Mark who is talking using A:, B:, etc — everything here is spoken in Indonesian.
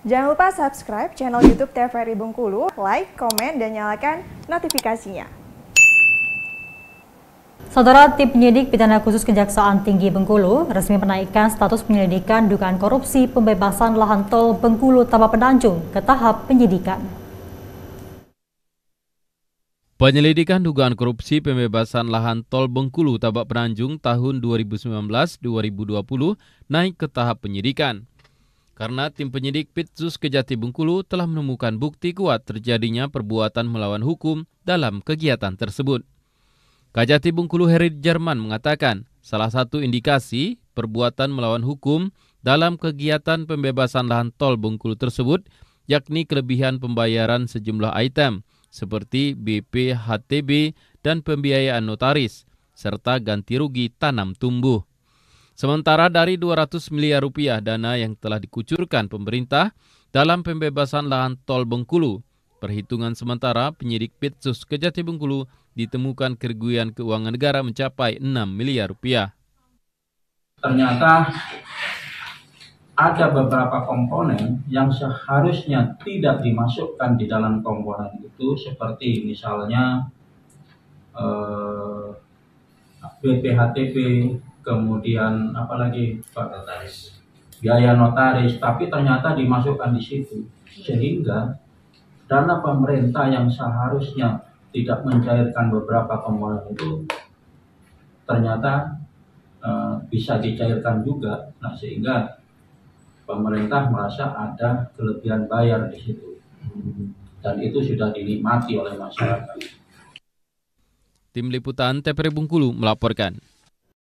A: Jangan lupa subscribe channel YouTube TVRI Bengkulu, like, komen, dan nyalakan notifikasinya. Saudara tim penyidik pidana khusus Kejaksaan Tinggi Bengkulu resmi menaikkan status penyelidikan dugaan korupsi pembebasan lahan tol Bengkulu Taba Penanjung ke tahap penyidikan.
B: Penyelidikan dugaan korupsi pembebasan lahan tol Bengkulu Tabak Penanjung tahun 2019-2020 naik ke tahap penyidikan karena tim penyidik Pitsus Kejati Bungkulu telah menemukan bukti kuat terjadinya perbuatan melawan hukum dalam kegiatan tersebut. Kajati Bungkulu Heri Jerman mengatakan, salah satu indikasi perbuatan melawan hukum dalam kegiatan pembebasan lahan tol Bungkulu tersebut yakni kelebihan pembayaran sejumlah item seperti BP, HTB, dan pembiayaan notaris, serta ganti rugi tanam tumbuh. Sementara dari 200 miliar rupiah dana yang telah dikucurkan pemerintah dalam pembebasan lahan tol Bengkulu, perhitungan sementara penyidik Pitsus Kejati Bengkulu ditemukan kerugian keuangan negara mencapai 6 miliar rupiah.
C: Ternyata ada beberapa komponen yang seharusnya tidak dimasukkan di dalam komponen itu seperti misalnya eh, BPHTP, kemudian apalagi Pak notaris. biaya notaris, tapi ternyata dimasukkan di situ iya. sehingga dana pemerintah yang seharusnya tidak mencairkan beberapa komponen itu ternyata uh, bisa dicairkan juga, nah sehingga pemerintah merasa ada kelebihan bayar di situ dan itu sudah dinikmati oleh masyarakat.
B: Tim Liputan TPR Bungkulu melaporkan.